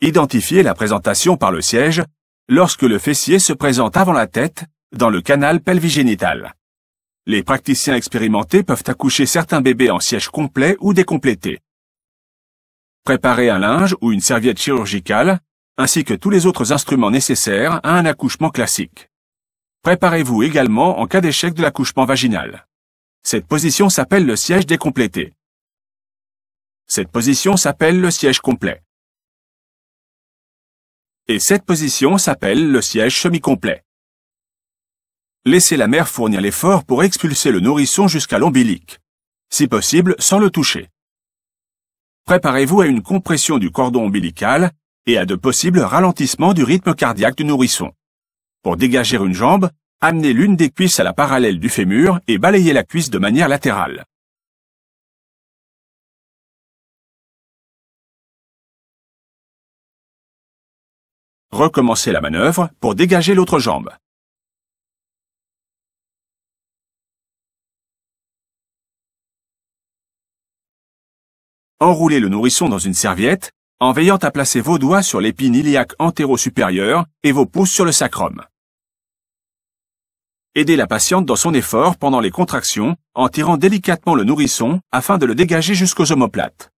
Identifiez la présentation par le siège lorsque le fessier se présente avant la tête dans le canal pelvigénital. Les praticiens expérimentés peuvent accoucher certains bébés en siège complet ou décomplété. Préparez un linge ou une serviette chirurgicale, ainsi que tous les autres instruments nécessaires à un accouchement classique. Préparez-vous également en cas d'échec de l'accouchement vaginal. Cette position s'appelle le siège décomplété. Cette position s'appelle le siège complet et cette position s'appelle le siège semi-complet. Laissez la mère fournir l'effort pour expulser le nourrisson jusqu'à l'ombilic, si possible sans le toucher. Préparez-vous à une compression du cordon ombilical et à de possibles ralentissements du rythme cardiaque du nourrisson. Pour dégager une jambe, amenez l'une des cuisses à la parallèle du fémur et balayez la cuisse de manière latérale. recommencer la manœuvre pour dégager l'autre jambe. Enroulez le nourrisson dans une serviette en veillant à placer vos doigts sur l'épine iliaque antéro-supérieure et vos pouces sur le sacrum. Aidez la patiente dans son effort pendant les contractions en tirant délicatement le nourrisson afin de le dégager jusqu'aux omoplates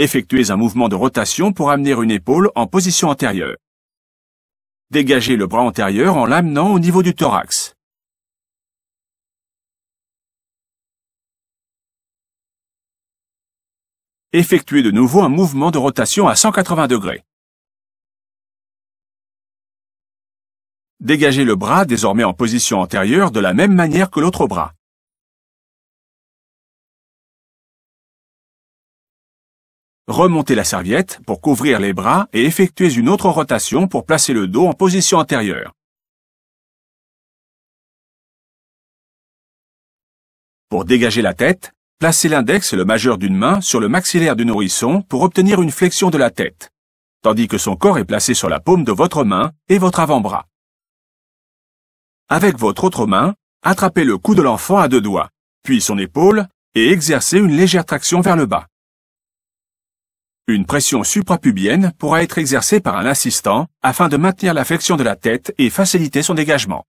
effectuez un mouvement de rotation pour amener une épaule en position antérieure. Dégagez le bras antérieur en l'amenant au niveau du thorax. Effectuez de nouveau un mouvement de rotation à 180 degrés. Dégagez le bras désormais en position antérieure de la même manière que l'autre bras. Remontez la serviette pour couvrir les bras et effectuez une autre rotation pour placer le dos en position antérieure. Pour dégager la tête, placez l'index et le majeur d'une main sur le maxillaire du nourrisson pour obtenir une flexion de la tête, tandis que son corps est placé sur la paume de votre main et votre avant-bras. Avec votre autre main, attrapez le cou de l'enfant à deux doigts, puis son épaule, et exercez une légère traction vers le bas. Une pression suprapubienne pourra être exercée par un assistant afin de maintenir l'affection de la tête et faciliter son dégagement.